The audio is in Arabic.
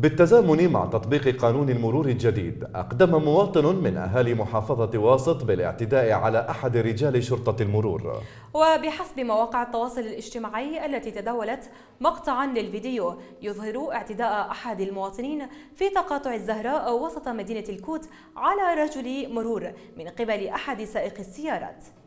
بالتزامن مع تطبيق قانون المرور الجديد أقدم مواطن من أهالي محافظة واسط بالاعتداء على أحد رجال شرطة المرور وبحسب مواقع التواصل الاجتماعي التي تداولت مقطعا للفيديو يظهر اعتداء أحد المواطنين في تقاطع الزهراء وسط مدينة الكوت على رجل مرور من قبل أحد سائق السيارات